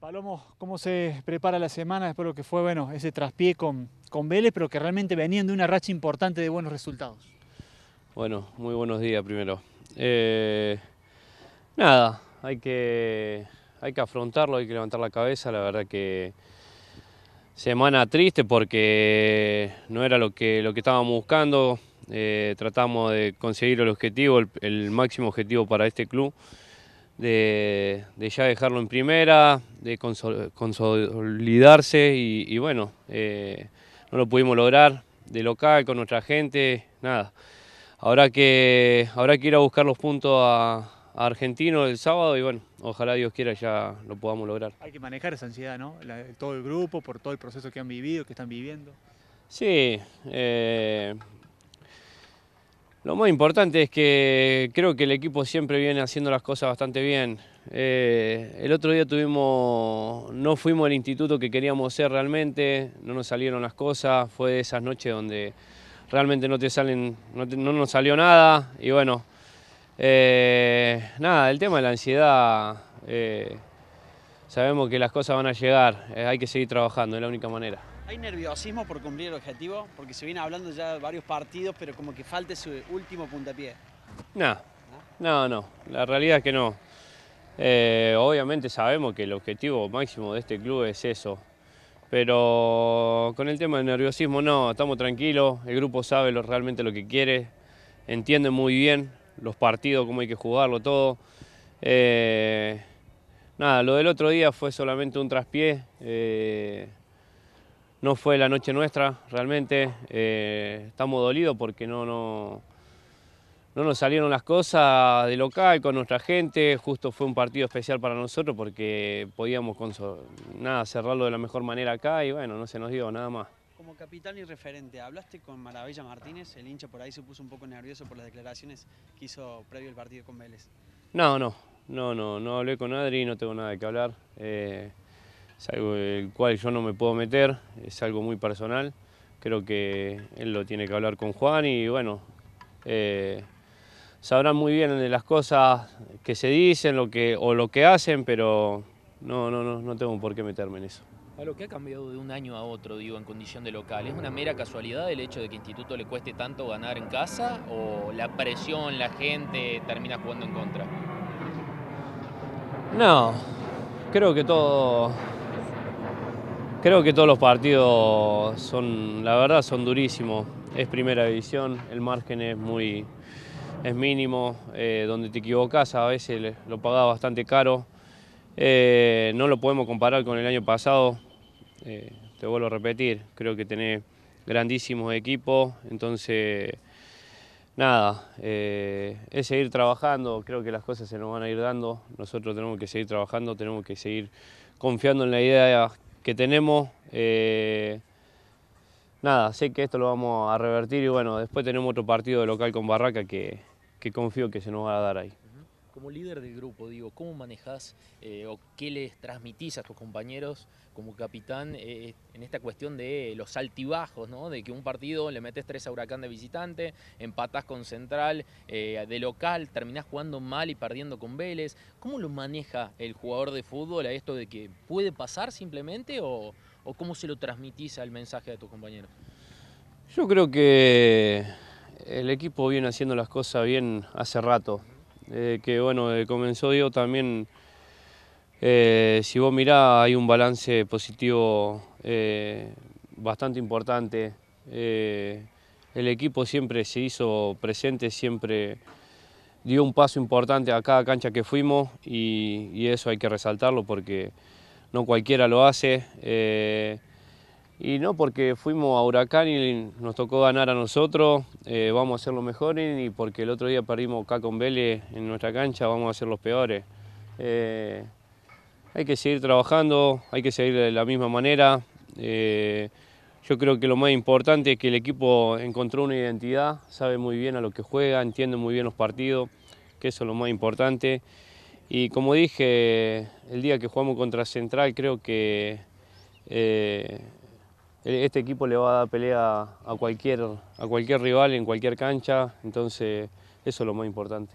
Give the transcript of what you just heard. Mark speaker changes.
Speaker 1: Palomo, ¿cómo se prepara la semana después de que fue bueno, ese traspié con, Vélez, pero que realmente venían de una racha importante de buenos resultados? Bueno, muy buenos días primero. Eh, nada, hay que, hay que afrontarlo, hay que levantar la cabeza, la verdad que semana triste porque no era lo que, lo que estábamos buscando, eh, tratamos de conseguir el objetivo, el máximo objetivo para este club de, ya dejarlo en primera, de consolidarse y, bueno, eh, no lo pudimos lograr de local con nuestra gente, nada. ahora que, ahora ir a buscar los puntos a, Argentino el sábado y bueno, ojalá Dios quiera ya lo podamos lograr. Hay que manejar esa ansiedad, ¿no? todo el grupo, por todo el proceso que han vivido, que están viviendo. Sí, eh, lo más importante es que creo que el equipo siempre viene haciendo las cosas bastante bien. Eh, el otro día tuvimos, no fuimos al instituto que queríamos ser realmente, no nos salieron las cosas, fue de esas noches donde realmente no te salen, no, nos salió nada y bueno, eh, nada, el tema de la ansiedad, eh, sabemos que las cosas van a llegar, hay que seguir trabajando, es la única manera.
Speaker 2: Hay nerviosismo por cumplir el objetivo, porque se viene hablando ya de varios partidos, pero como que falta su último puntapié.
Speaker 1: No, no, no, la realidad es que no. Eh, obviamente sabemos que el objetivo máximo de este club es eso, pero con el tema del nerviosismo no, estamos tranquilos, el grupo sabe lo, realmente lo que quiere, entiende muy bien los partidos, cómo hay que jugarlo todo. Eh, nada, lo del otro día fue solamente un traspié. Eh, no fue la noche nuestra realmente. Eh, estamos dolidos porque no, no, no nos salieron las cosas de local con nuestra gente. Justo fue un partido especial para nosotros porque podíamos nada, cerrarlo de la mejor manera acá y bueno, no se nos dio nada más. Como capitán y referente,
Speaker 2: ¿hablaste con Maravilla Martínez? El hincha por ahí se puso un poco nervioso por las declaraciones que hizo previo
Speaker 1: al partido con Vélez. No, no, no, no, no hablé con Adri, no tengo nada que hablar. Eh, es algo del cual yo no me puedo meter, es algo muy personal. Creo que él lo tiene que hablar con Juan y bueno, eh, sabrán muy bien de las cosas que se dicen lo que, o lo que hacen, pero no, no, no, no tengo por qué meterme en eso.
Speaker 2: A lo que ha cambiado de un año a otro, digo, en condición de local, ¿es una mera casualidad el hecho de que Instituto le cueste tanto ganar en casa o la presión, la gente termina jugando en contra?
Speaker 1: No, creo que todo Creo que todos los partidos son, la verdad, son durísimos. Es primera división, el margen es muy es mínimo, eh, donde te equivocas a veces lo pagás bastante caro. Eh, no lo podemos comparar con el año pasado, eh, te vuelvo a repetir, creo que tenés grandísimos equipos, entonces nada, es seguir trabajando, creo que las cosas se nos van a ir dando, nosotros tenemos que seguir trabajando, tenemos que seguir confiando en la idea que tenemos. Eh, nada, sé que esto lo vamos a revertir y bueno, después tenemos otro partido de local con Barraca que confío que se nos va a dar ahí
Speaker 2: como líder del grupo, digo, ¿cómo manejas eh, o qué les transmitís a tus compañeros como capitán eh, en esta cuestión de los altibajos, ¿no? De que un partido le metes tres a Huracán de visitante, empatás con Central eh, de local, terminás jugando mal y perdiendo con Vélez. ¿Cómo lo maneja el jugador de fútbol a esto de que puede pasar simplemente o, o cómo se lo transmitís al mensaje de tus compañeros?
Speaker 1: Yo creo que el equipo viene haciendo las cosas bien hace rato. Eh, que bueno, eh, comenzó Diego también, eh, si vos mirás hay un balance positivo bastante importante. el equipo siempre se hizo presente, siempre dio un paso importante a cada cancha que fuimos y eso hay que resaltarlo porque no cualquiera lo hace. Y no, porque fuimos a Huracán y nos tocó ganar a nosotros, eh, vamos a ser los mejores, y porque el otro día perdimos acá con Vélez en nuestra cancha, vamos a ser los peores. Eh, hay que seguir trabajando, hay que seguir de la misma manera. Eh, yo creo que lo más importante es que el equipo encontró una identidad, sabe muy bien a lo que juega, entiende muy bien los partidos, que eso es lo más importante. Y como dije, el día que jugamos contra Central creo que e, este equipo le va a dar pelea a cualquier, a cualquier rival en cualquier cancha, entonces eso es lo más importante.